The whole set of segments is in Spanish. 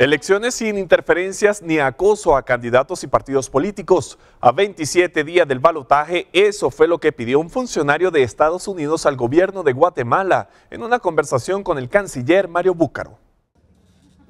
Elecciones sin interferencias ni acoso a candidatos y partidos políticos. A 27 días del balotaje, eso fue lo que pidió un funcionario de Estados Unidos al gobierno de Guatemala en una conversación con el canciller Mario Búcaro.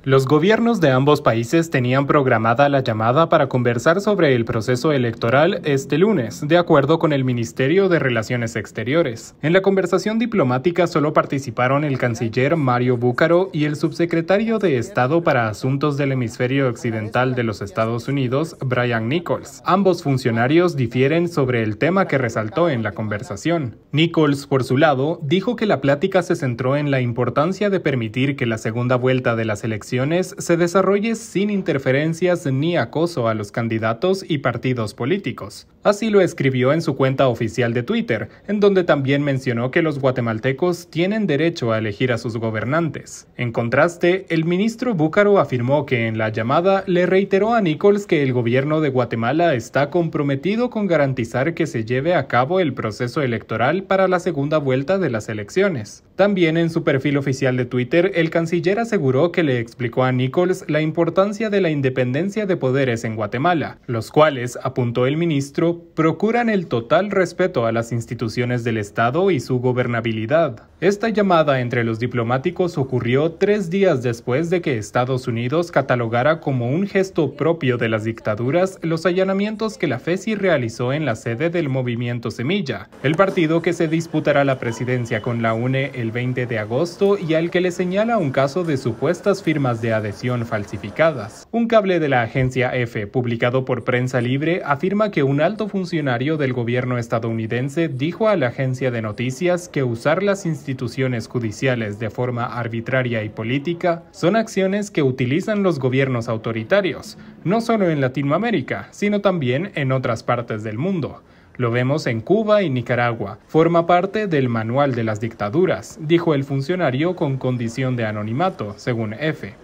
Los gobiernos de ambos países tenían programada la llamada para conversar sobre el proceso electoral este lunes, de acuerdo con el Ministerio de Relaciones Exteriores. En la conversación diplomática solo participaron el canciller Mario Búcaro y el subsecretario de Estado para Asuntos del Hemisferio Occidental de los Estados Unidos, Brian Nichols. Ambos funcionarios difieren sobre el tema que resaltó en la conversación. Nichols, por su lado, dijo que la plática se centró en la importancia de permitir que la segunda vuelta de las elecciones se desarrolle sin interferencias ni acoso a los candidatos y partidos políticos. Así lo escribió en su cuenta oficial de Twitter, en donde también mencionó que los guatemaltecos tienen derecho a elegir a sus gobernantes. En contraste, el ministro Búcaro afirmó que en la llamada le reiteró a Nichols que el gobierno de Guatemala está comprometido con garantizar que se lleve a cabo el proceso electoral para la segunda vuelta de las elecciones. También en su perfil oficial de Twitter, el canciller aseguró que le explicó a Nichols la importancia de la independencia de poderes en Guatemala, los cuales, apuntó el ministro, procuran el total respeto a las instituciones del Estado y su gobernabilidad. Esta llamada entre los diplomáticos ocurrió tres días después de que Estados Unidos catalogara como un gesto propio de las dictaduras los allanamientos que la FESI realizó en la sede del movimiento Semilla, el partido que se disputará la presidencia con la UNE el 20 de agosto y al que le señala un caso de supuestas firmas de adhesión falsificadas. Un cable de la agencia EFE, publicado por Prensa Libre, afirma que un alto funcionario del gobierno estadounidense dijo a la agencia de noticias que usar las instituciones instituciones judiciales de forma arbitraria y política son acciones que utilizan los gobiernos autoritarios, no solo en Latinoamérica, sino también en otras partes del mundo. Lo vemos en Cuba y Nicaragua. Forma parte del manual de las dictaduras, dijo el funcionario con condición de anonimato, según EFE.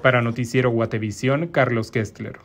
Para Noticiero Guatevisión, Carlos Kestler.